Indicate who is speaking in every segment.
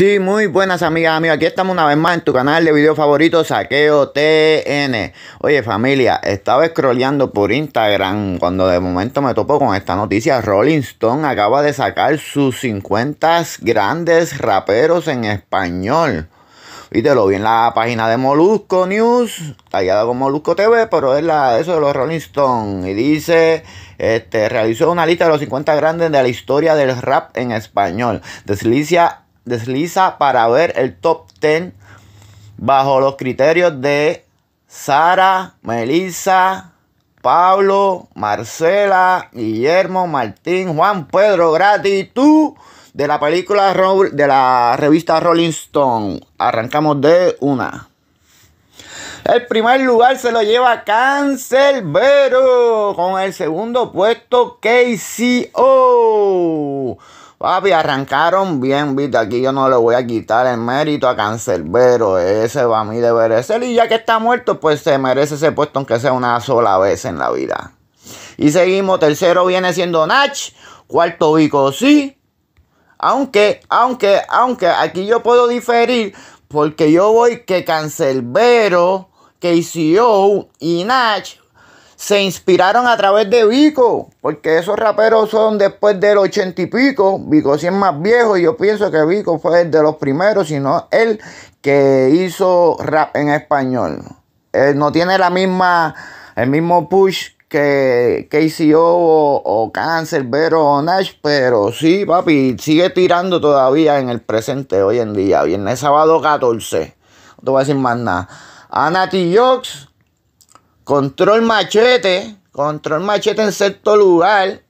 Speaker 1: Sí, muy buenas amigas, amigos. Aquí estamos una vez más en tu canal de video favorito, Saqueo TN. Oye, familia, estaba scrolleando por Instagram cuando de momento me topo con esta noticia. Rolling Stone acaba de sacar sus 50 grandes raperos en español. Y te lo vi en la página de Molusco News, tallada con Molusco TV, pero es la eso de los Rolling Stone. Y dice, este, realizó una lista de los 50 grandes de la historia del rap en español. Deslicia desliza para ver el top 10 bajo los criterios de Sara, Melissa, Pablo, Marcela, Guillermo, Martín, Juan, Pedro, gratitud de la película de la revista Rolling Stone. Arrancamos de una. El primer lugar se lo lleva Cancelbero con el segundo puesto KCO. Papi, arrancaron bien, viste. Aquí yo no le voy a quitar el mérito a Cancelbero. Ese va a mí de merecer. Y ya que está muerto, pues se merece ese puesto, aunque sea una sola vez en la vida. Y seguimos. Tercero viene siendo Nach. Cuarto Vico, sí. Aunque, aunque, aunque aquí yo puedo diferir. Porque yo voy que Cancerbero, KCO e y Nach se inspiraron a través de Vico, porque esos raperos son después del ochenta y pico, Vico sí es más viejo, yo pienso que Vico fue el de los primeros, sino él que hizo rap en español. no tiene la misma, el mismo push que Casey o, o Cancer, Vero o Nash, pero sí, papi, sigue tirando todavía en el presente hoy en día, el sábado 14, no te voy a decir más nada. Anati Jocks Control Machete. Control Machete en sexto lugar.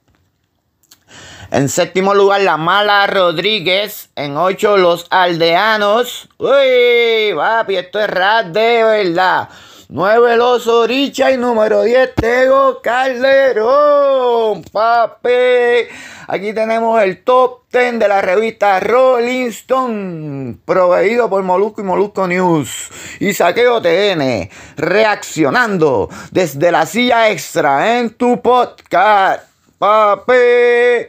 Speaker 1: En séptimo lugar, La Mala Rodríguez. En ocho, Los Aldeanos. Uy, papi, esto es rap de verdad. 9 Los Oricha y número 10 Tego Calderón, papi. Aquí tenemos el top 10 de la revista Rolling Stone, proveído por Molusco y Molusco News. Y Saqueo TN, reaccionando desde la silla extra en tu podcast. Papi,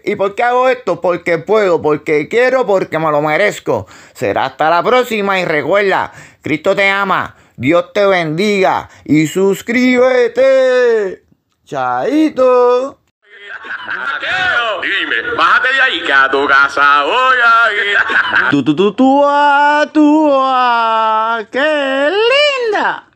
Speaker 1: ¿y por qué hago esto? Porque puedo, porque quiero, porque me lo merezco. Será hasta la próxima y recuerda, Cristo te ama. Dios te bendiga y suscríbete. Chaito. Dime, bájate de ahí que a tu casa voy a tu, tu, ¡Qué linda!